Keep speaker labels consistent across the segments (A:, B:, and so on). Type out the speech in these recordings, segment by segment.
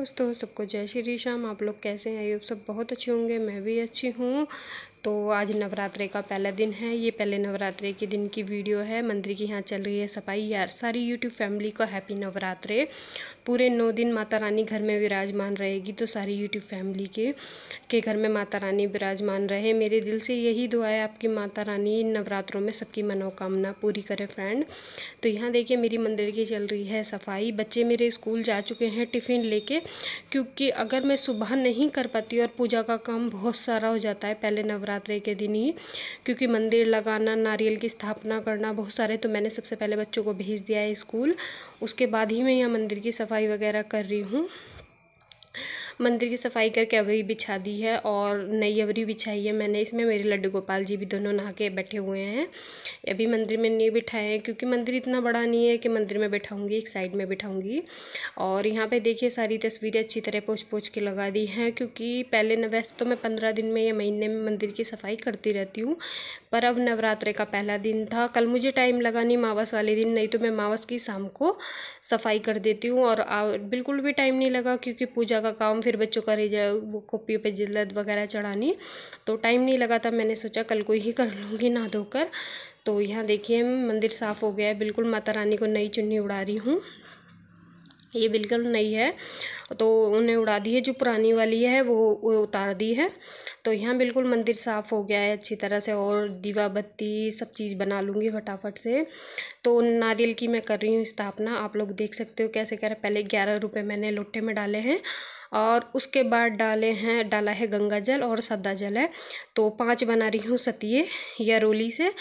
A: दोस्तों सबको जय श्री श्याम आप लोग कैसे हैं ये सब बहुत अच्छे होंगे मैं भी अच्छी हूँ तो आज नवरात्रे का पहला दिन है ये पहले नवरात्रे के दिन की वीडियो है मंदिर की यहाँ चल रही है सफाई यार सारी यूट्यूब फैमिली को हैप्पी नवरात्रे पूरे नौ दिन माता रानी घर में विराजमान रहेगी तो सारी यूट्यूब फैमिली के के घर में माता रानी विराजमान रहे मेरे दिल से यही दुआ है आपकी माता रानी नवरात्रों में सबकी मनोकामना पूरी करे फ्रेंड तो यहाँ देखिए मेरी मंदिर की चल रही है सफाई बच्चे मेरे स्कूल जा चुके हैं टिफ़िन लेके क्योंकि अगर मैं सुबह नहीं कर पाती और पूजा का काम बहुत सारा हो जाता है पहले नवरात्र नवरात्रि के दिन ही क्योंकि मंदिर लगाना नारियल की स्थापना करना बहुत सारे तो मैंने सबसे पहले बच्चों को भेज दिया है स्कूल उसके बाद ही मैं यहाँ मंदिर की सफाई वगैरह कर रही हूँ मंदिर की सफाई करके अवरी बिछा दी है और नई अवरी बिछाई है मैंने इसमें मेरे लड्डू गोपाल जी भी दोनों नहा के बैठे हुए हैं अभी मंदिर में नहीं बिठाए हैं क्योंकि मंदिर इतना बड़ा नहीं है कि मंदिर में बैठाऊँगी एक साइड में बैठाऊँगी और यहाँ पर देखिए सारी तस्वीरें अच्छी तरह पोछ पोछ के लगा दी हैं क्योंकि पहले न वैसे तो मैं पंद्रह दिन में या महीने में मंदिर की सफाई करती रहती हूँ पर अब नवरात्रे का पहला दिन था कल मुझे टाइम लगा नहीं मावस वाले दिन नहीं तो मैं मावस की शाम को सफाई कर देती हूँ और बिल्कुल भी टाइम नहीं लगा क्योंकि पूजा का काम फिर फिर बच्चों का रिजल्ट वो कॉपी पे जिल्द वगैरह चढ़ानी तो टाइम नहीं लगा था मैंने सोचा कल को ही कर लूँगी ना धोकर तो यहाँ देखिए मंदिर साफ़ हो गया है बिल्कुल माता रानी को नई चुन्नी उड़ा रही हूँ ये बिल्कुल नई है तो उन्हें उड़ा दी है जो पुरानी वाली है वो, वो उतार दी है तो यहाँ बिल्कुल मंदिर साफ़ हो गया है अच्छी तरह से और दीवा बत्ती सब चीज़ बना लूँगी फटाफट से तो नारियल की मैं कर रही हूँ स्थापना आप लोग देख सकते हो कैसे कह रहे पहले ग्यारह रुपये मैंने लोटे में डाले हैं और उसके बाद डाले हैं डाला है गंगा जल और सदा जल है तो पाँच बना रही हूँ सतिये या रोली से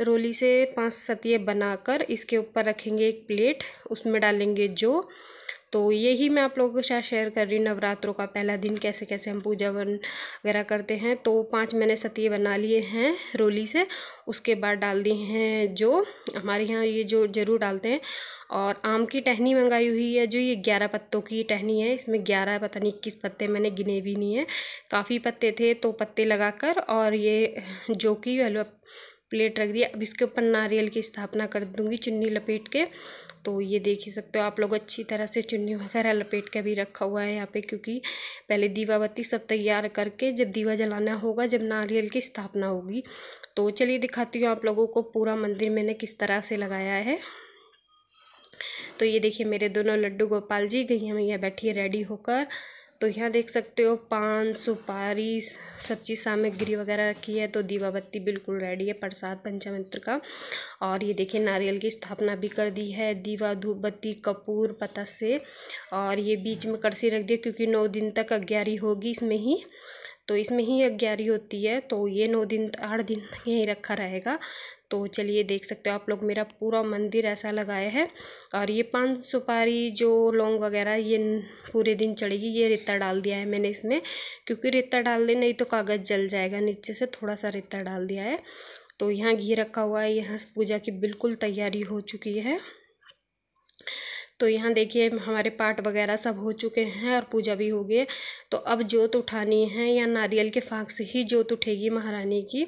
A: रोली से पाँच सतिये बनाकर इसके ऊपर रखेंगे एक प्लेट उसमें डालेंगे जो तो यही मैं आप लोगों के साथ शेयर कर रही हूँ नवरात्रों का पहला दिन कैसे कैसे हम पूजा वगैरह करते हैं तो पाँच मैंने सतिये बना लिए हैं रोली से उसके बाद डाल दिए हैं जो हमारे यहाँ ये जो ज़रूर डालते हैं और आम की टहनी मंगाई हुई है जो ये ग्यारह पत्तों की टहनी है इसमें ग्यारह पता नहीं इक्कीस पत्ते मैंने गिने भी नहीं है काफ़ी पत्ते थे तो पत्ते लगाकर और ये जो कि प्लेट रख दिया अब इसके ऊपर नारियल की स्थापना कर दूंगी चुन्नी लपेट के तो ये देख ही सकते हो आप लोग अच्छी तरह से चुन्नी वगैरह लपेट के भी रखा हुआ है यहाँ पे क्योंकि पहले दीवावती सब तैयार करके जब दीवा जलाना होगा जब नारियल की स्थापना होगी तो चलिए दिखाती हूँ आप लोगों को पूरा मंदिर मैंने किस तरह से लगाया है तो ये देखिए मेरे दोनों लड्डू गोपाल जी गई हैं मैया बैठी रेडी होकर तो यहाँ देख सकते हो पान सुपारी सब चीज़ सामग्री वगैरह रखी है तो दीवा बत्ती बिल्कुल रेडी है प्रसाद पंचमंत्र का और ये देखिए नारियल की स्थापना भी कर दी है दीवा धूप बत्ती कपूर पता से और ये बीच में कड़सी रख दिया क्योंकि नौ दिन तक अग्यारी होगी इसमें ही तो इसमें ही ग्यारह होती है तो ये नौ दिन आठ दिन यहीं रखा रहेगा तो चलिए देख सकते हो आप लोग मेरा पूरा मंदिर ऐसा लगाया है और ये पान सुपारी जो लौंग वगैरह ये पूरे दिन चढ़ेगी ये रेता डाल दिया है मैंने इसमें क्योंकि रेता डाल दे नहीं तो कागज़ जल जाएगा नीचे से थोड़ा सा रेता डाल दिया है तो यहाँ घी रखा हुआ है यहाँ से पूजा की बिल्कुल तैयारी हो चुकी है तो यहाँ देखिए हमारे पाठ वगैरह सब हो चुके हैं और पूजा भी हो गई तो अब जोत उठानी है या नारियल के फाँक से ही जोत उठेगी महारानी की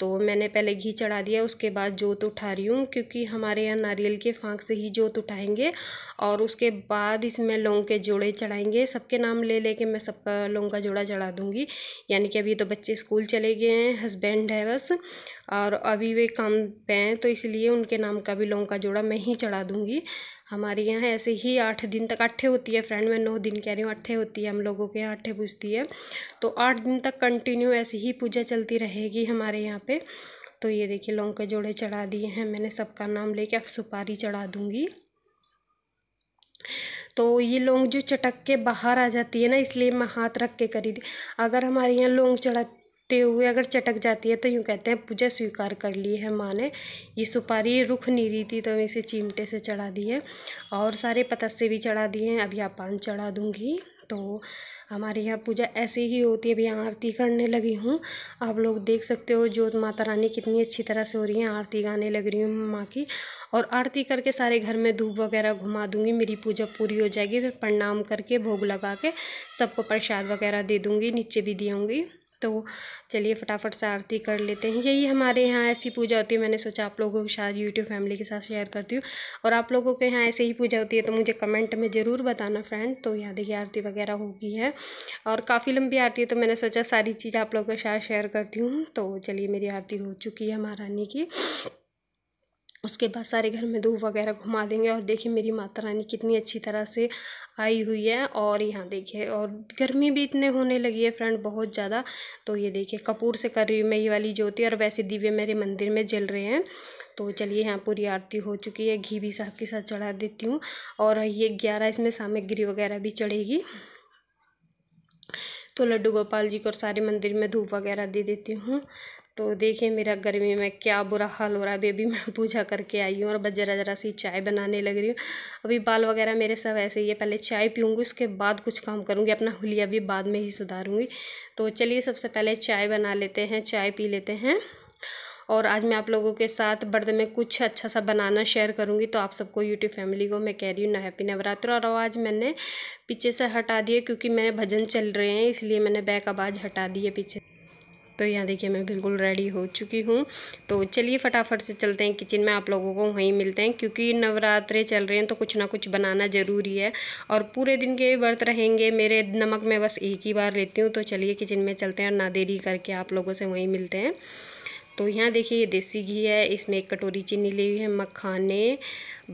A: तो मैंने पहले घी चढ़ा दिया उसके बाद जोत उठा रही हूँ क्योंकि हमारे यहाँ नारियल के फाँक से ही जोत उठाएंगे और उसके बाद इसमें लौंग के जोड़े चढ़ाएंगे सबके नाम ले लेके मैं सबका लौंग का जोड़ा चढ़ा दूँगी यानी कि अभी तो बच्चे स्कूल चले गए हैं हस्बैंड है बस और अभी वे काम पे हैं तो इसलिए उनके नाम का भी लौंग का जोड़ा मैं ही चढ़ा दूँगी हमारे यहाँ ऐसे ही आठ दिन तक अट्ठे होती है फ्रेंड मैं नौ दिन कह रही हूँ अट्ठे होती है हम लोगों के यहाँ अट्ठे पूजती है तो आठ दिन तक कंटिन्यू ऐसे ही पूजा चलती रहेगी हमारे यहाँ पे तो ये देखिए लौंग के जोड़े चढ़ा दिए हैं मैंने सबका नाम लेके अब सुपारी चढ़ा दूँगी तो ये लौंग जो चटक के बाहर आ जाती है ना इसलिए मैं हाथ रख के करी दी अगर हमारे यहाँ लौंग चढ़ा ते हुए अगर चटक जाती है तो यूँ कहते हैं पूजा स्वीकार कर ली है माँ ने ये सुपारी रुख नहीं रही थी तो मैं इसे चिमटे से चढ़ा दी है और सारे पतस्से भी चढ़ा दिए हैं अब आप पान चढ़ा दूँगी तो हमारे यहाँ पूजा ऐसे ही होती है अभी आरती करने लगी हूँ आप लोग देख सकते हो जोत माता रानी कितनी अच्छी तरह से हो रही है आरती गाने लग रही हूँ माँ की और आरती करके सारे घर में धूप वगैरह घुमा दूँगी मेरी पूजा पूरी हो जाएगी फिर प्रणाम करके भोग लगा के सबको प्रसाद वगैरह दे दूँगी नीचे भी दूँगी तो चलिए फटाफट से आरती कर लेते हैं यही हमारे यहाँ ऐसी पूजा होती है मैंने सोचा आप लोगों के साथ यूट्यूब फैमिली के साथ शेयर करती हूँ और आप लोगों के यहाँ ऐसे ही पूजा होती है तो मुझे कमेंट में ज़रूर बताना फ्रेंड तो यहाँ देखिए आरती वगैरह होगी है और काफ़ी लंबी आरती है तो मैंने सोचा सारी चीज़ आप लोगों के साथ शेयर करती हूँ तो चलिए मेरी आरती हो चुकी है महारानी की उसके बाद सारे घर में धूप वगैरह घुमा देंगे और देखिए मेरी माता रानी कितनी अच्छी तरह से आई हुई है और यहाँ देखिए और गर्मी भी इतने होने लगी है फ्रेंड बहुत ज़्यादा तो ये देखिए कपूर से कर रही हूँ मैं ये वाली ज्योति और वैसे दिव्य मेरे मंदिर में जल रहे हैं तो चलिए यहाँ पूरी आरती हो चुकी है घी भी साथ के साथ चढ़ा देती हूँ और ये ग्यारह इसमें सामग्री वगैरह भी चढ़ेगी तो लड्डू गोपाल जी को सारे मंदिर में धूप वगैरह दे देती हूँ तो देखिए मेरा गर्मी में क्या बुरा हाल हो रहा है अभी अभी मैं पूजा करके आई हूँ और बस ज़रा ज़रा सी चाय बनाने लग रही हूँ अभी बाल वगैरह मेरे सब ऐसे ही है पहले चाय पीऊँगी उसके बाद कुछ काम करूँगी अपना हुलिया भी बाद में ही सुधारूँगी तो चलिए सबसे पहले चाय बना लेते हैं चाय पी लेते हैं और आज मैं आप लोगों के साथ बर्थडे में कुछ अच्छा सा बनाना शेयर करूँगी तो आप सबको यूट्यूब फैमिली को मैं कह रही हूँ ना हैप्पी नवरात्र और आवाज़ मैंने पीछे से हटा दिए क्योंकि मेरे भजन चल रहे हैं इसलिए मैंने बैक आवाज़ हटा दी है पीछे तो यहाँ देखिए मैं बिल्कुल रेडी हो चुकी हूँ तो चलिए फटाफट से चलते हैं किचन में आप लोगों को वहीं मिलते हैं क्योंकि नवरात्रे चल रहे हैं तो कुछ ना कुछ बनाना ज़रूरी है और पूरे दिन के व्रत रहेंगे मेरे नमक मैं बस एक ही बार लेती हूँ तो चलिए किचन में चलते हैं और ना देरी करके आप लोगों से वहीं मिलते हैं तो यहाँ देखिए ये देसी घी है इसमें एक कटोरी चीनी ली हुई है मखाने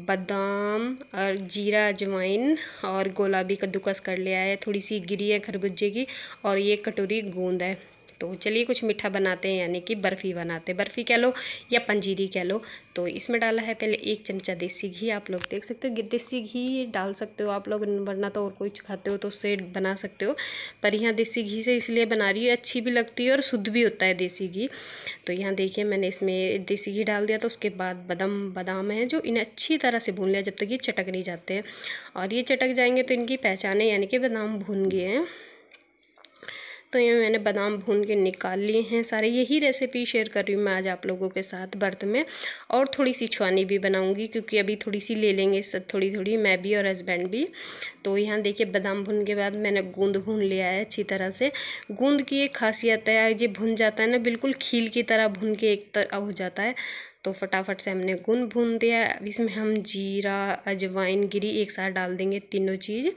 A: बादाम और जीरा अजवाइन और गोलाबी कद्दूकस कर लिया है थोड़ी सी गिरी है खरबूजे की और ये कटोरी गूंद है तो चलिए कुछ मीठा बनाते हैं यानी कि बर्फ़ी बनाते हैं बर्फ़ी कह लो या पंजीरी कह लो तो इसमें डाला है पहले एक चमचा देसी घी आप लोग देख सकते हो देसी घी डाल सकते हो आप लोग वरना तो और कोई खाते हो तो उससे बना सकते हो पर यहाँ देसी घी से इसलिए बना रही हूँ अच्छी भी लगती है और शुद्ध भी होता है देसी घी तो यहाँ देखिए मैंने इसमें देसी घी डाल दिया तो उसके बाद बदम बादाम है जो इन्हें अच्छी तरह से भून लिया जब तक ये चटक नहीं जाते हैं और ये चटक जाएंगे तो इनकी पहचान है यानी कि बादाम भून गए हैं तो ये मैंने बादाम भून के निकाल लिए हैं सारे यही रेसिपी शेयर कर रही हूँ मैं आज आप लोगों के साथ बर्थ में और थोड़ी सी छुआनी भी बनाऊँगी क्योंकि अभी थोड़ी सी ले लेंगे सब थोड़ी थोड़ी मैं भी और हस्बैंड भी तो यहाँ देखिए बादाम भून के बाद मैंने गूंद भून लिया है अच्छी तरह से गूंद की एक खासियत है ये भुन जाता है ना बिल्कुल खील की तरह भुन के एक तरह हो जाता है तो फटाफट से हमने गूंद भून दिया अब इसमें हम जीरा अजवाइन गिरी एक साथ डाल देंगे तीनों चीज़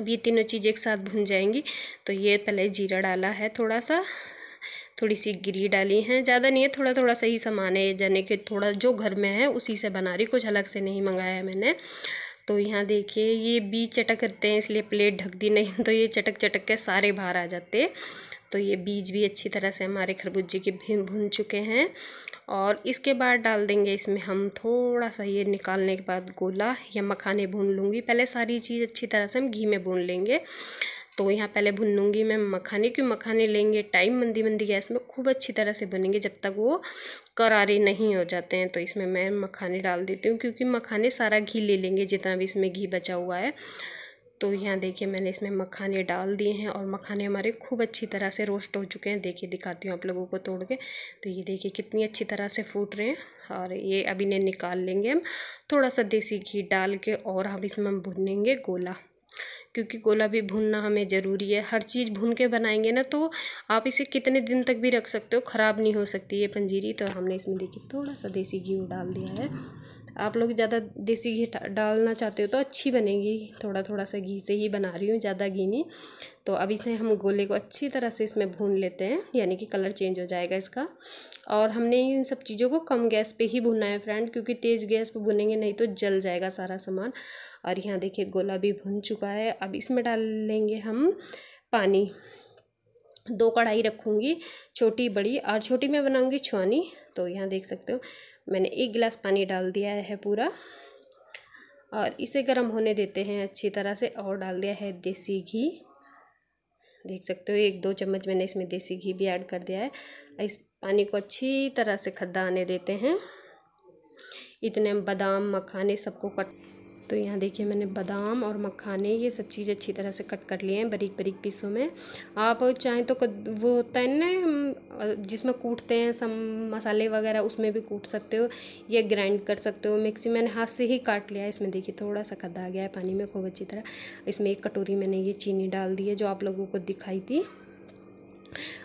A: अब ये तीनों चीज़ें एक साथ भुन जाएंगी तो ये पहले जीरा डाला है थोड़ा सा थोड़ी सी गिरी डाली हैं ज़्यादा नहीं है थोड़ा थोड़ा सा ही सामान है जाने के थोड़ा जो घर में है उसी से बना रही कुछ अलग से नहीं मंगाया है मैंने तो यहाँ देखिए ये बीज करते हैं इसलिए प्लेट ढक दी नहीं तो ये चटक चटक के सारे बाहर आ जाते तो ये बीज भी अच्छी तरह से हमारे खरबूजे के भी भून चुके हैं और इसके बाद डाल देंगे इसमें हम थोड़ा सा ये निकालने के बाद गोला या मखाने भून लूँगी पहले सारी चीज़ अच्छी तरह से हम घी में भून लेंगे तो यहाँ पहले भुनूंगी मैं मखाने क्यों मखाने लेंगे टाइम मंदी मंदी गैस में खूब अच्छी तरह से बनेंगे जब तक वो करारे नहीं हो जाते हैं तो इसमें मैं मखाने डाल देती हूँ क्योंकि मखाने सारा घी ले लेंगे जितना भी इसमें घी बचा हुआ है तो यहाँ देखिए मैंने इसमें मखाने डाल दिए हैं और मखाने हमारे खूब अच्छी तरह से रोस्ट हो चुके हैं देखिए दिखाती हूँ आप लोगों को तोड़ के तो ये देखिए कितनी अच्छी तरह से फूट रहे हैं और ये अभी इन्हें निकाल लेंगे हम थोड़ा सा देसी घी डाल के और हम इसमें भुनेंगे गोला क्योंकि गोला भी भूनना हमें ज़रूरी है हर चीज़ भून के बनाएंगे ना तो आप इसे कितने दिन तक भी रख सकते हो खराब नहीं हो सकती ये पंजीरी तो हमने इसमें देखिए थोड़ा सा देसी घी डाल दिया है आप लोग ज़्यादा देसी घी डालना चाहते हो तो अच्छी बनेगी थोड़ा थोड़ा सा घी से ही बना रही हूँ ज़्यादा घी नहीं तो अब इसे हम गोले को अच्छी तरह से इसमें भून लेते हैं यानी कि कलर चेंज हो जाएगा इसका और हमने इन सब चीज़ों को कम गैस पे ही भुनना है फ्रेंड क्योंकि तेज़ गैस पर भुनेंगे नहीं तो जल जाएगा सारा सामान और यहाँ देखिए गोला भी भुन चुका है अब इसमें डाल लेंगे हम पानी दो कढ़ाई रखूँगी छोटी बड़ी और छोटी मैं बनाऊँगी छुआनी तो यहाँ देख सकते हो मैंने एक गिलास पानी डाल दिया है पूरा और इसे गर्म होने देते हैं अच्छी तरह से और डाल दिया है देसी घी देख सकते हो एक दो चम्मच मैंने इसमें देसी घी भी ऐड कर दिया है इस पानी को अच्छी तरह से खद्दा आने देते हैं इतने बादाम मखाने सबको कट तो यहाँ देखिए मैंने बादाम और मखाने ये सब चीज़ अच्छी तरह से कट कर लिए हैं बारीक बारीक पीसों में आप चाहें तो कद वो होता है ना जिसमें कूटते हैं सब मसाले वगैरह उसमें भी कूट सकते हो या ग्राइंड कर सकते हो मिक्सी मैंने हाथ से ही काट लिया है इसमें देखिए थोड़ा सा खद्दा आ गया है पानी में खूब अच्छी तरह इसमें एक कटोरी मैंने ये चीनी डाल दी है जो आप लोगों को दिखाई थी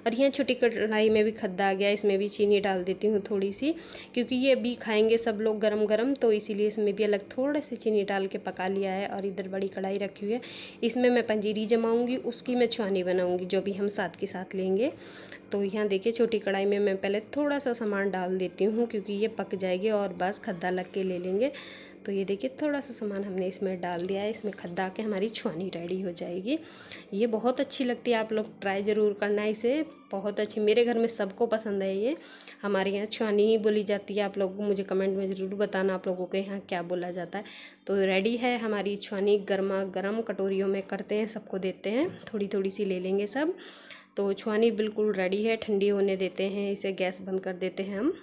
A: और यहाँ छोटी कढ़ाई में भी खद्दा आ गया इसमें भी चीनी डाल देती हूँ थोड़ी सी क्योंकि ये अभी खाएंगे सब लोग गरम गरम तो इसीलिए इसमें भी अलग थोड़े से चीनी डाल के पका लिया है और इधर बड़ी कढ़ाई रखी हुई है इसमें मैं पंजीरी जमाऊँगी उसकी मैं छुआनी बनाऊँगी जो भी हम साथ के साथ लेंगे तो यहाँ देखिए छोटी कढ़ाई में मैं पहले थोड़ा सा सामान डाल देती हूँ क्योंकि ये पक जाएगी और बस खद्दा लग के ले लेंगे तो ये देखिए थोड़ा सा सामान हमने इसमें डाल दिया है इसमें खद्दा के हमारी छुआनी रेडी हो जाएगी ये बहुत अच्छी लगती है आप लोग ट्राई ज़रूर करना इसे बहुत अच्छी मेरे घर में सबको पसंद है ये हमारे यहाँ छुआनी ही बोली जाती है आप लोगों को मुझे कमेंट में ज़रूर बताना आप लोगों के यहाँ क्या बोला जाता है तो रेडी है हमारी छुआनी गर्मा गर्म कटोरियों में करते हैं सबको देते हैं थोड़ी थोड़ी सी ले लेंगे सब तो छुआनी बिल्कुल रेडी है ठंडी होने देते हैं इसे गैस बंद कर देते हैं हम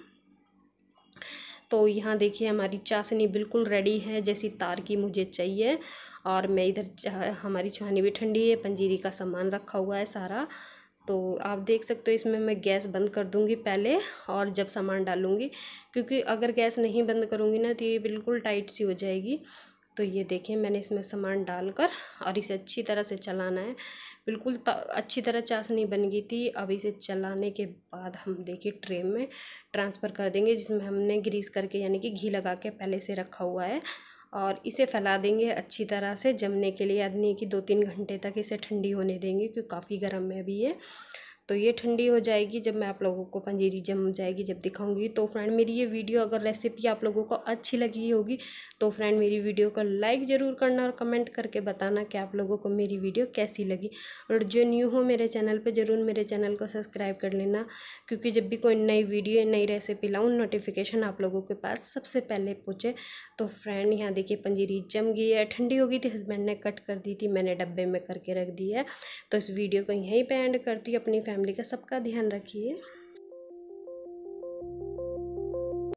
A: तो यहाँ देखिए हमारी चाशनी बिल्कुल रेडी है जैसी तार की मुझे चाहिए और मैं इधर हमारी छहनी भी ठंडी है पंजीरी का सामान रखा हुआ है सारा तो आप देख सकते हो इसमें मैं गैस बंद कर दूंगी पहले और जब सामान डालूंगी क्योंकि अगर गैस नहीं बंद करूंगी ना तो ये बिल्कुल टाइट सी हो जाएगी तो ये देखें मैंने इसमें सामान डालकर और इसे अच्छी तरह से चलाना है बिल्कुल अच्छी तरह चाशनी बन गई थी अब इसे चलाने के बाद हम देखिए ट्रे में ट्रांसफ़र कर देंगे जिसमें हमने ग्रीस करके यानी कि घी लगा के पहले से रखा हुआ है और इसे फैला देंगे अच्छी तरह से जमने के लिए यानी कि दो तीन घंटे तक इसे ठंडी होने देंगे क्योंकि काफ़ी गर्म है अभी ये तो ये ठंडी हो जाएगी जब मैं आप लोगों को पंजीरी जम जाएगी जब दिखाऊंगी तो फ्रेंड मेरी ये वीडियो अगर रेसिपी आप लोगों को अच्छी लगी होगी तो फ्रेंड मेरी वीडियो को लाइक ज़रूर करना और कमेंट करके बताना कि आप लोगों को मेरी वीडियो कैसी लगी और जो न्यू हो मेरे चैनल पर ज़रूर मेरे चैनल को सब्सक्राइब कर लेना क्योंकि जब भी कोई नई वीडियो नई रेसिपी लाऊँ नोटिफिकेशन आप लोगों के पास सबसे पहले पूछे तो फ्रेंड यहाँ देखिए पंजीरी जम गई है ठंडी हो गई थी हस्बैंड ने कट कर दी थी मैंने डब्बे में करके रख दी है तो इस वीडियो को यहीं पर एंड करती अपनी फैमिली फैमिली का सबका ध्यान रखिए